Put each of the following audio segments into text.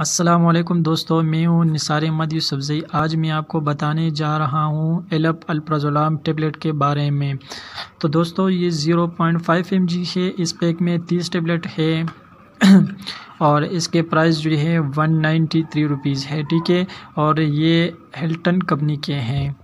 असलम दोस्तों मैं हूँ निसार अहमद यूसफ़ी आज मैं आपको बताने जा रहा हूँ एलप अल्प्राजोलाम टेबलेट के बारे में तो दोस्तों ये 0.5 पॉइंट है इस पैक में 30 टेबलेट है और इसके प्राइस जो है वन नाइन्टी थ्री रुपीज़ है ठीक है और ये हेल्टन कंपनी के हैं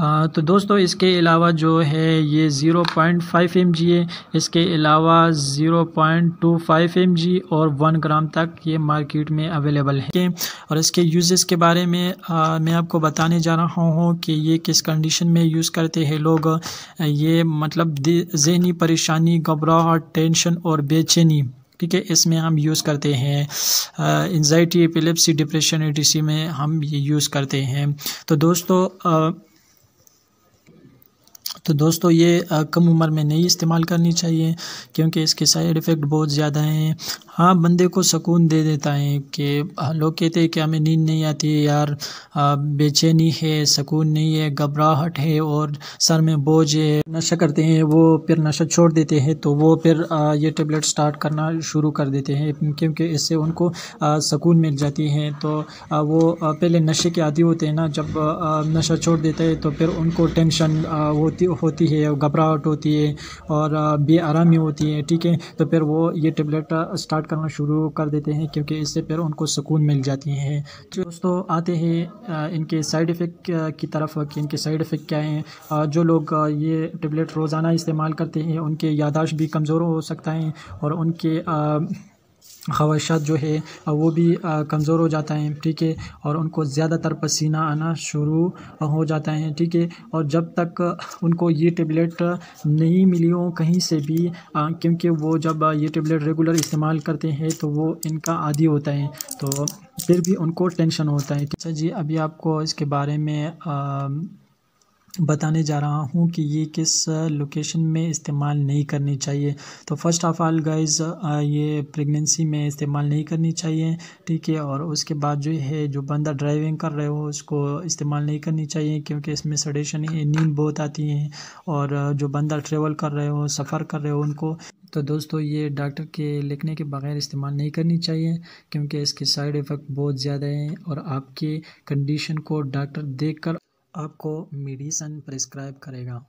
तो दोस्तों इसके अलावा जो है ये 0.5 पॉइंट है इसके अलावा 0.25 पॉइंट और 1 ग्राम तक ये मार्केट में अवेलेबल है और इसके यूज़ के बारे में आ, मैं आपको बताने जा रहा हूँ कि ये किस कंडीशन में यूज़ करते हैं लोग ये मतलब जहनी परेशानी घबराहट टेंशन और बेचैनी ठीक है इसमें हम यूज़ करते हैं एनजाइटी एपिलेप्सी डिप्रेशन एटीसी में हम ये यूज़ करते हैं तो दोस्तों आ, तो दोस्तों ये कम उम्र में नहीं इस्तेमाल करनी चाहिए क्योंकि इसके साइड इफ़ेक्ट बहुत ज़्यादा हैं हाँ बंदे को सुकून दे देता है कि लोग कहते हैं कि हमें नींद नहीं आती यार बेचैनी है सुकून नहीं है घबराहट है और सर में बोझ है नशा करते हैं वो फिर नशा छोड़ देते हैं तो वो फिर ये टेबलेट स्टार्ट करना शुरू कर देते हैं क्योंकि इससे उनको सुकून मिल जाती है तो वो पहले नशे के आदि होते हैं ना जब नशा छोड़ देते हैं तो फिर उनको टेंशन होती होती है घबराहट होती है और बेआरामी होती है ठीक है तो फिर वो ये टेबलेट स्टार्ट करना शुरू कर देते हैं क्योंकि इससे फिर उनको सुकून मिल जाती है तो दोस्तों आते हैं इनके साइड इफ़ेक्ट की तरफ कि इनके साइड इफ़ेक्ट क्या हैं जो लोग ये टेबलेट रोज़ाना इस्तेमाल करते हैं उनके यादाश्त भी कमज़ोर हो सकता है और उनके ख्वाहिशात जो है वो भी कमज़ोर हो जाता है ठीक है और उनको ज़्यादातर पसीना आना शुरू हो जाता है ठीक है और जब तक उनको ये टेबलेट नहीं मिली हो कहीं से भी क्योंकि वो जब ये टेबलेट रेगुलर इस्तेमाल करते हैं तो वो इनका आदि होता है तो फिर भी उनको टेंशन होता है अच्छा जी अभी आपको इसके बारे में आ, बताने जा रहा हूँ कि ये किस लोकेशन में इस्तेमाल नहीं करनी चाहिए तो फर्स्ट ऑफ़ ऑल गाइस ये प्रेगनेंसी में इस्तेमाल नहीं करनी चाहिए ठीक है और उसके बाद जो है जो बंदा ड्राइविंग कर रहे हो उसको इस्तेमाल नहीं करनी चाहिए क्योंकि इसमें सडेशन नींद बहुत आती है और जो बंदा ट्रेवल कर रहे हो सफ़र कर रहे हो उनको तो दोस्तों ये डॉक्टर के लिखने के बगैर इस्तेमाल नहीं करनी चाहिए क्योंकि इसके साइड इफ़ेक्ट बहुत ज़्यादा हैं और आपके कंडीशन को डॉक्टर देखकर आपको मेडिसन प्रिस्क्राइब करेगा